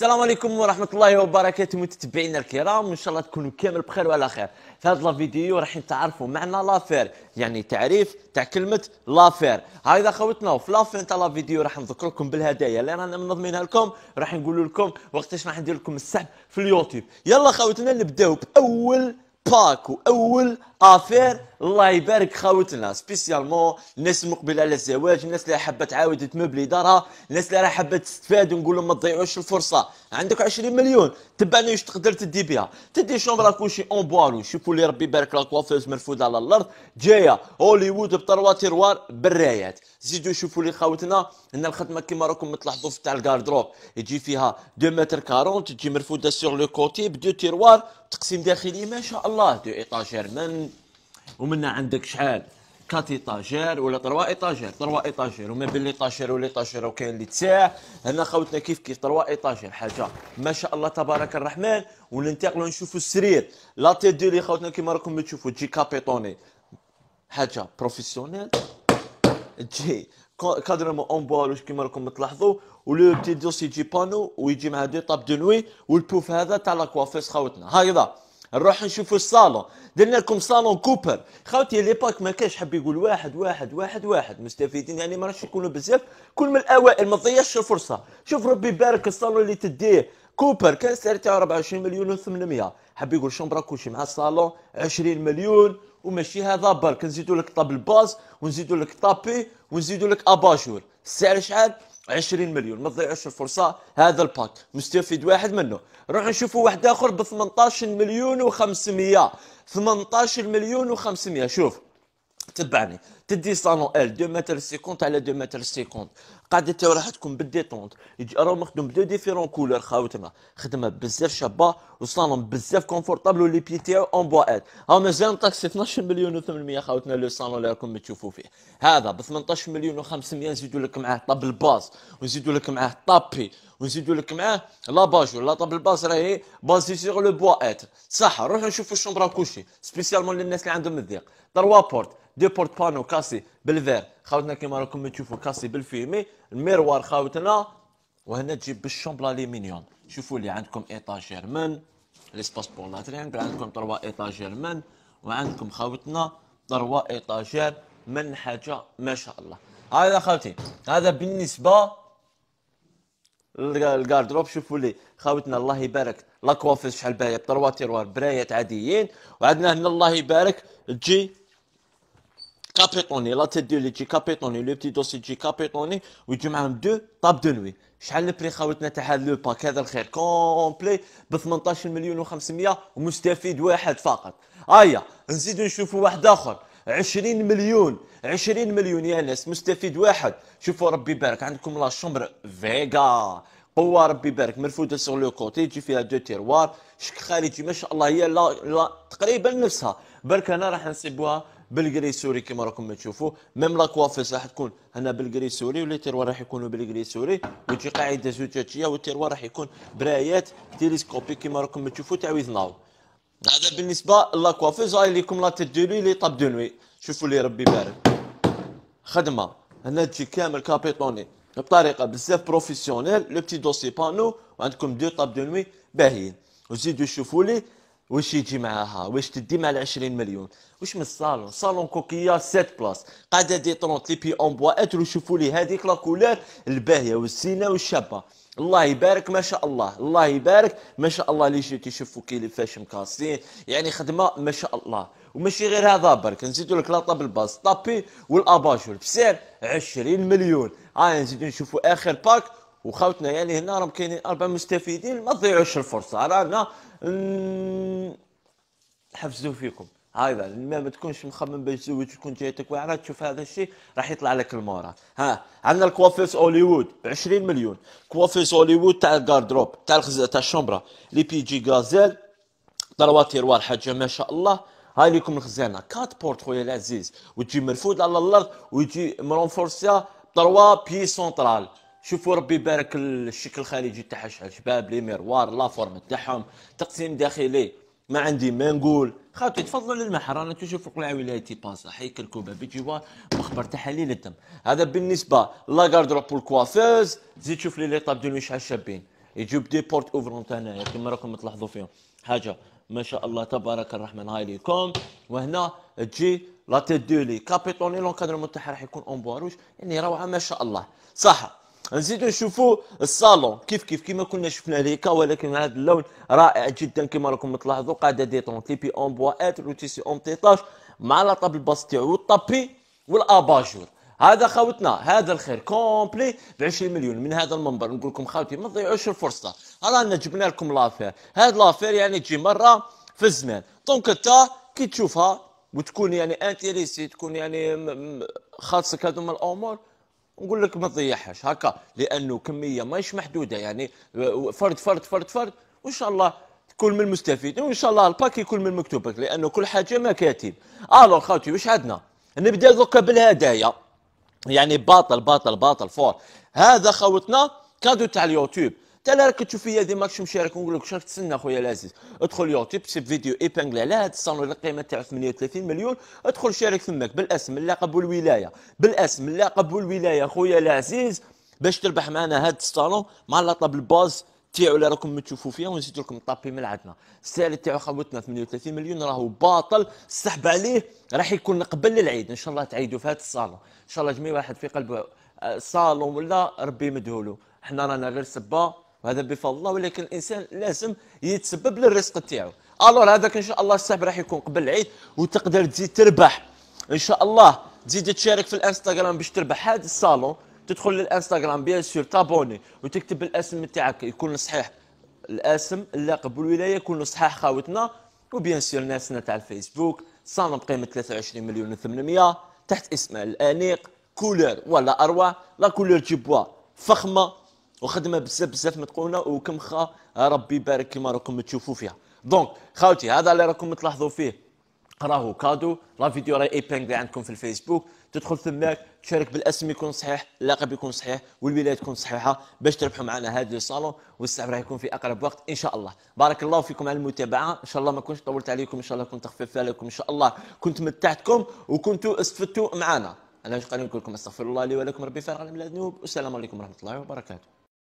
السلام عليكم ورحمه الله وبركاته متتبعينا الكرام ان شاء الله تكونوا كامل بخير وعلى خير في هذا الفيديو راح نتعرفوا معنى لافير يعني تعريف تاع كلمه لافير هذا خوتنا وفي لافير تاع لافيديو راح نذكر لكم بالهدايا اللي رانا منظمينها لكم راح نقول لكم وقتاش راح ندير لكم السحب في اليوتيوب يلا خوتنا نبداو باول باك واول افير الله يبارك خاوتنا سبيسيالمون الناس المقبله على الزواج الناس اللي حابه تعاود تمبلي دارها الناس اللي حابه تستفاد ونقول لهم ما تضيعوش الفرصه عندك 20 مليون تبعني واش تقدر تدي بها تدي شومبر كوشي اون بوالو شوفوا اللي ربي يبارك لا كوافيز مرفوده على الارض جايه هوليوود بطروا تيروار بالرايات زيدوا شوفوا لي خاوتنا ان الخدمه كيما راكم تلاحظوا في تاع الكاردروب يجي فيها 2 متر 40 تجي مرفوده سور لو كوتي بدو تيروار تقسيم داخلي ما شاء الله دو ايطاجير من ومن عندك شحال كاتي طاجير ولا تروا ايطاجير تروا ايطاجير وما بين لي طاجير ولي طاجير وكاين اللي تساع هنا خوتنا كيف كيف تروا ايطاجير حاجه ما شاء الله تبارك الرحمن وننتقلوا نشوفوا السرير لا تي دو لي خوتنا كيما راكم تشوفوا تجي كابيتوني حاجه بروفيسيونيل تجي كادرمون اون بوال واش كيما راكم تلاحظوا ولو بتي دوسي يجي بانو ويجي مع دو طاب دو نوي والبوف هذا تاع لاكوافيس خوتنا هكذا نروح نشوفوا الصالون درنا لكم صالون كوبر خاوتي باك ما كانش حب يقول واحد واحد واحد واحد مستفيدين يعني ما راحش يكونوا بزاف كل من الاوائل ما تضيعش الفرصه شوف ربي يبارك الصالون اللي تديه كوبر كان السعر تاعو 24 مليون و800 حب يقول شومبرا كوشي مع الصالون 20 مليون وماشي هذا برك نزيدوا لك طاب الباز ونزيدوا لك طابي ونزيدوا لك اباجور السعر شحال 20 مليون ما تضيعوش الفرصه هذا الباك مستفيد واحد منه روحوا نشوفوا واحد اخر ب 18 مليون و500 18 مليون و500 شوف تبعني تدي صالون ال 2 متر 50 على 2 متر 50 قاعده تا راح تكون بالديتونت راهو مخدوم بدو ديفيرون كولور خاوتنا خدمه بزاف شابه وصالون بزاف كونفورتابل ولي بي تاعو اون بواعات ها مازال طاكس 12 مليون و800 خاوتنا لو صالون اللي راكم تشوفوا فيه هذا ب 18 مليون و500 نزيدوا لك معاه طاب الباص ونزيدوا لك معاه طابي ونزيدوا لك معاه لا باجو لا طاب الباز راهي بازي سيغ لو بواعات صح روحوا نشوفوا الشومبرا كوشي سبيسيالمون للناس اللي عندهم الضيق دروا بورت دو بورت بانو كاسي بالفير خاوتنا كيما راكم تشوفوا كاسي بالفيمي الميروار خاوتنا وهنا تجيب بالشومبلا ليمينيون شوفوا لي عندكم ايطاجير من ليسباس بور لا تريانكل عندكم تروا ايطاجير من وعندكم خاوتنا تروا ايطاجير من حاجه ما شاء الله هذا خاوتي هذا بالنسبه الكاردروب شوفوا لي خاوتنا الله يبارك لاكوافيز شحال باهيه بطروا تيروار برايات عاديين وعندنا هنا الله يبارك تجي كابيطوني لاتيت دو لي تجي كابيطوني لو بتي دوسي تجي كابيطوني ويجي معاهم دو طاب دو نوي شحال البري خاوتنا تاع هذا لو باك هذا الخير كومبلي ب 18 مليون و500 ومستفيد واحد فقط هيا آية، نزيد نشوفوا واحد اخر 20 مليون 20 مليون يا ناس مستفيد واحد شوفوا ربي يبارك عندكم لا شومبر فيغا قوه ربي يبارك مرفوده سور لو كوتي تجي فيها دو تيروار شك خارجي ما شاء الله هي لا, لا تقريبا نفسها برك انا راح نسيبوها بالكري سوري كما راكم تشوفوا ميم لا كوافيس راح تكون هنا بالكري سوري ولي تيروار راح يكونوا بالكري سوري وتجي قاعده زجاجيه والتيروار راح يكون برايات تيليسكوبي كما راكم تشوفوا تعويض ناو هذا بالنسبه لاكوافيز هاي ليكم لا تديلي لي طاب دو نوي شوفوا لي ربي يبارك خدمه هنا تجي كامل كابيطوني بطريقه بزاف بروفيسيونيل لو بتي دوسي بانو وعندكم دو طاب دو نوي باهيين وزيدوا شوفوا لي وش يجي معاها واش تدي مع ال 20 مليون واش من الصالون صالون كوكيا 7 بلاص قاعده دي 30 لي بي اون بوا اترو شوفوا لي هذيك لا كولور الباهيه والزينه والشابه الله يبارك ما شاء الله الله يبارك ما شاء الله لي جيتي شوفوا كيفاش مكاسين يعني خدمه ما شاء الله وماشي غير هذا برك نزيدوا لك لا طاب بالباص طابي والاباجور بسعر 20 مليون ها آه نزيدوا نشوفوا اخر باك وخاوتنا يعني هنا راهم كاينين اربع مستفيدين ما تضيعوش الفرصه رانا أمم، حفزوا فيكم هذا ما تكونش مخمم باش تزوج تكون جايتك واعره تشوف هذا الشيء راح يطلع لك المورا ها عندنا الكوافيس هوليوود ب 20 مليون كوافيس هوليوود تاع الكاردروب تاع الخز... تاع الشومبرا لي بي جي غازيل طرواتير حاجه ما شاء الله هاي ليكم الخزانه كات بورت خويا العزيز وتجي مرفود على الارض ويجي مرونفورسيا طروا بي سونترال شوفوا ربي يبارك الشكل الخارجي تاع شحال شباب لي ميروار لا فورم تاعهم تقسيم داخلي ما عندي ما نقول خاوتي تفضلوا للمح انا تشوفوا قلعه ولايتي باس حي الكوبا جوا مخبر تاع حليل الدم هذا بالنسبه لا غاردروب كوافوز زيد شوف لي ليطاب دو على شابين يجيو بدي بورت اوفرون تاعنا كما راكم تلاحظوا فيهم حاجه ما شاء الله تبارك الرحمن هاي ليكم وهنا تجي لا تيت دو لي كابيتوني لونكادرمون تاعها راح يكون اون بواروش يعني روعه ما شاء الله صح نزيدو نشوفوا الصالون كيف كيف كيما كنا شفنا ليكا ولكن هذا اللون رائع جدا كيما راكم تلاحظوا قاعده دي لي تيبي اون بوا لو تيسي اون تيتاج مع لا طابل باس تاعو والطابي والاباجور هذا خاوتنا هذا الخير كومبلي ب 20 مليون من هذا المنبر نقول لكم خاوتي ما تضيعوش الفرصه رانا جبنا لكم لافير هاد لافير يعني تجي مره في الزمان دونك انت كي تشوفها وتكون يعني انتيريسي تكون يعني خاصك هذوما الامور نقول لك ما تضيعهاش هكا لانه كميه ماهيش محدوده يعني فرد فرد فرد فرد وان شاء الله تكون من المستفيد وان شاء الله الباك يكون من مكتوبك لانه كل حاجه مكاتب الو خاوتي واش عندنا نبدا دوكا بالهدايا يعني باطل باطل باطل فور هذا خوتنا كادو تاع اليوتيوب حتى لا راك تشوف فيا دي ماتش مشارك نقول لك شرف تسنى خويا العزيز ادخل يوتيوب سيب فيديو ايبانغلي على هذا الصالون القيمه تاعو 38 مليون ادخل شارك تماك بالاسم اللقب والولايه بالاسم اللقب والولايه خويا العزيز باش تربح معنا هذا الصالون مع لا الباز تاعو اللي راكم تشوفوا فيها ونزيد لكم طابي عندنا السعر تاعو خوتنا 38 مليون راهو باطل السحب عليه راح يكون قبل العيد ان شاء الله تعيدوا في هذا الصالون ان شاء الله جميع واحد في قلبه آه، صالون ولا ربي مدهولو حنا رانا غير سبا وهذا بفضل الله ولكن الانسان لازم يتسبب للرزق تاعو الور هذاك ان شاء الله السحب راح يكون قبل العيد وتقدر تزيد تربح ان شاء الله تزيد تشارك في الانستغرام باش تربح هذا الصالون تدخل للانستغرام بيان سور تابوني وتكتب الاسم تاعك يكون صحيح الاسم اللقب والولايه يكون صحيح خاوتنا وبيان سور ناسنا تاع الفيسبوك صالون بقيمه 23 مليون و800 تحت اسم الانيق كولور ولا اروع لا كولور جيبوا فخمه وخدمه بزاف بزاف متقونه وكم خا ربي يبارك كما راكم تشوفوا فيها دونك خاوتي هذا اللي راكم تلاحظوا فيه راهو كادو لا فيديو راهي اللي عندكم في الفيسبوك تدخل تماك تشارك بالاسم يكون صحيح اللقب يكون صحيح والولايه تكون صحيحه باش تربحوا معنا هذا الصالون والسعر راه يكون في اقرب وقت ان شاء الله بارك الله فيكم على المتابعه ان شاء الله ما كنتش طولت عليكم ان شاء الله كنت خفيف عليكم ان شاء الله كنت متعتكم وكنتوا استفدتوا معنا انا قال نقول لكم استغفر الله لي ولكم ربي فارغ من الذنوب والسلام عليكم ورحمه الله وبركاته